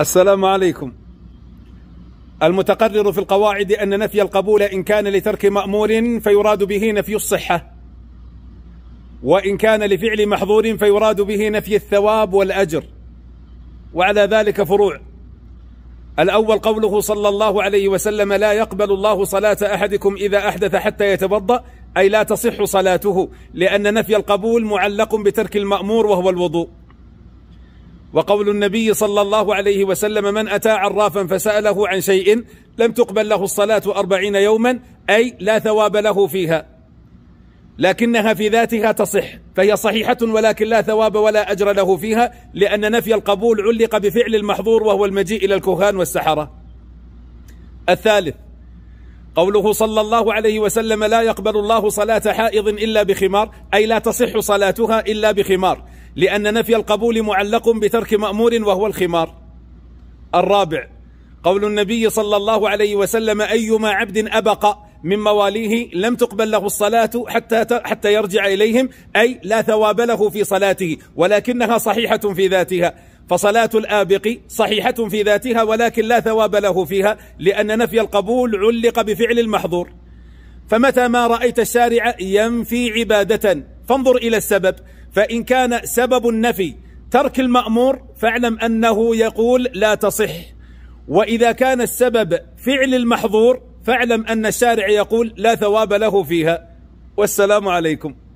السلام عليكم المتقرر في القواعد أن نفي القبول إن كان لترك مأمور فيراد به نفي الصحة وإن كان لفعل محظور فيراد به نفي الثواب والأجر وعلى ذلك فروع الأول قوله صلى الله عليه وسلم لا يقبل الله صلاة أحدكم إذا أحدث حتى يتوضأ أي لا تصح صلاته لأن نفي القبول معلق بترك المأمور وهو الوضوء وقول النبي صلى الله عليه وسلم من أتى عرافا فسأله عن شيء لم تقبل له الصلاة أربعين يوما أي لا ثواب له فيها لكنها في ذاتها تصح فهي صحيحة ولكن لا ثواب ولا أجر له فيها لأن نفي القبول علق بفعل المحظور وهو المجيء إلى الكهان والسحرة الثالث قوله صلى الله عليه وسلم لا يقبل الله صلاة حائض إلا بخمار أي لا تصح صلاتها إلا بخمار لأن نفي القبول معلق بترك مأمور وهو الخمار الرابع قول النبي صلى الله عليه وسلم أيما عبد أبق من مواليه لم تقبل له الصلاة حتى حتى يرجع إليهم أي لا ثواب له في صلاته ولكنها صحيحة في ذاتها فصلاة الآبق صحيحة في ذاتها ولكن لا ثواب له فيها لأن نفي القبول علق بفعل المحظور فمتى ما رأيت الشارع ينفي عبادة فانظر إلى السبب فإن كان سبب النفي ترك المأمور فاعلم أنه يقول لا تصح وإذا كان السبب فعل المحظور فاعلم أن الشارع يقول لا ثواب له فيها والسلام عليكم